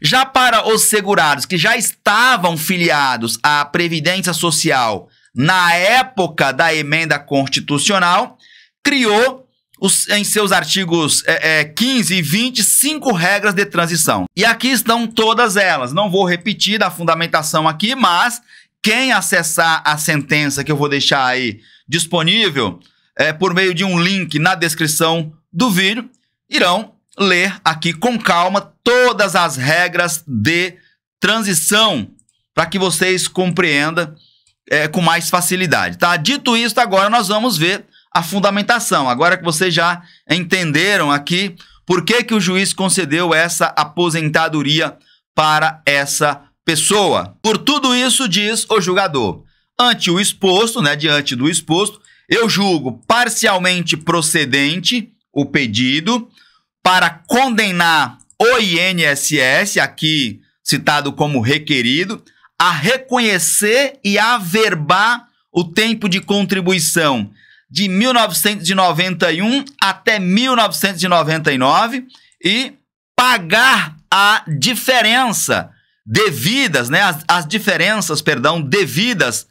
Já para os segurados que já estavam filiados à Previdência Social na época da emenda constitucional, criou os, em seus artigos é, é, 15 e 20, cinco regras de transição. E aqui estão todas elas. Não vou repetir a fundamentação aqui, mas quem acessar a sentença que eu vou deixar aí disponível é, por meio de um link na descrição do vídeo, irão ler aqui com calma todas as regras de transição para que vocês compreendam é, com mais facilidade, tá? Dito isso, agora nós vamos ver a fundamentação. Agora que vocês já entenderam aqui por que, que o juiz concedeu essa aposentadoria para essa pessoa. Por tudo isso, diz o julgador. Ante o exposto, né, diante do exposto, eu julgo parcialmente procedente o pedido para condenar o INSS, aqui citado como requerido, a reconhecer e averbar o tempo de contribuição de 1991 até 1999 e pagar a diferença devidas, né, as, as diferenças, perdão, devidas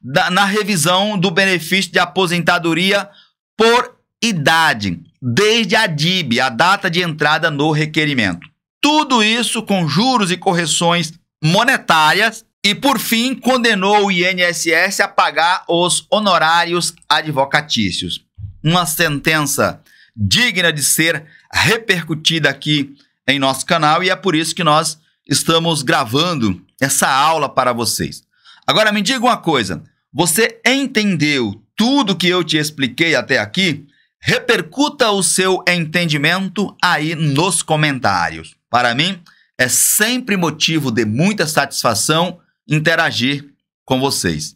da, na revisão do benefício de aposentadoria por idade desde a DIB, a data de entrada no requerimento. Tudo isso com juros e correções monetárias e, por fim, condenou o INSS a pagar os honorários advocatícios. Uma sentença digna de ser repercutida aqui em nosso canal e é por isso que nós estamos gravando essa aula para vocês. Agora me diga uma coisa, você entendeu tudo que eu te expliquei até aqui? Repercuta o seu entendimento aí nos comentários. Para mim, é sempre motivo de muita satisfação interagir com vocês.